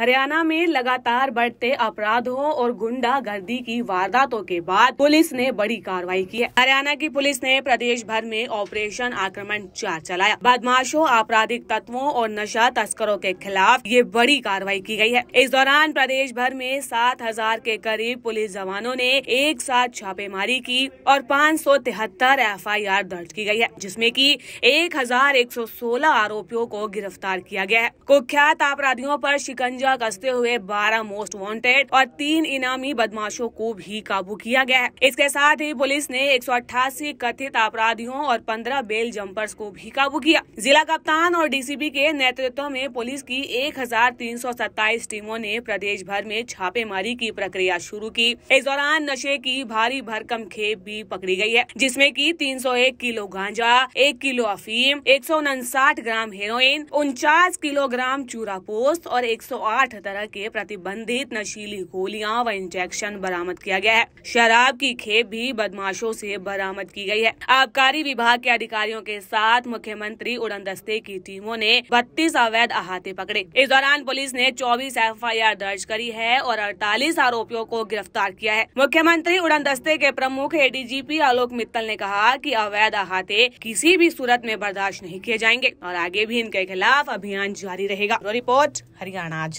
हरियाणा में लगातार बढ़ते अपराधों और गुंडागर्दी की वारदातों के बाद पुलिस ने बड़ी कार्रवाई की है हरियाणा की पुलिस ने प्रदेश भर में ऑपरेशन आक्रमण चार चलाया बदमाशों आपराधिक तत्वों और नशा तस्करों के खिलाफ ये बड़ी कार्रवाई की गई है इस दौरान प्रदेश भर में सात हजार के करीब पुलिस जवानों ने एक साथ छापेमारी की और पाँच सौ तिहत्तर एफ आई आर दर्ज की गयी है जिसमे की एक हजार एक सौ सोलह आरोपियों को गिरफ्तार किया गया है कुख्यात अपराधियों आरोप शिकंजा कब्जा कसते हुए बारह मोस्ट वांटेड और तीन इनामी बदमाशों को भी काबू किया गया है इसके साथ ही पुलिस ने एक कथित अपराधियों और पंद्रह बेल जम्पर्स को भी काबू किया जिला कप्तान और डीसीबी के नेतृत्व में पुलिस की एक टीमों ने प्रदेश भर में छापेमारी की प्रक्रिया शुरू की इस दौरान नशे की भारी भरकम खेप भी पकड़ी गई है जिसमें की 301 किलो गांजा एक किलो अफीम एक ग्राम हेरोइन उनचास किलोग्राम चूरा पोस्त और आठ तरह के प्रतिबंधित नशीली गोलियां व इंजेक्शन बरामद किया गया है शराब की खेप भी बदमाशों से बरामद की गई है आबकारी विभाग के अधिकारियों के साथ मुख्यमंत्री उड़न दस्ते की टीमों ने बत्तीस अवैध अहाते पकड़े इस दौरान पुलिस ने चौबीस एफ दर्ज करी है और अड़तालीस आरोपियों को गिरफ्तार किया है मुख्यमंत्री उड़न दस्ते के प्रमुख ए आलोक मित्तल ने कहा की अवैध अहाते किसी भी सूरत में बर्दाश्त नहीं किए जाएंगे और आगे भी इनके खिलाफ अभियान जारी रहेगा रिपोर्ट हरियाणा आज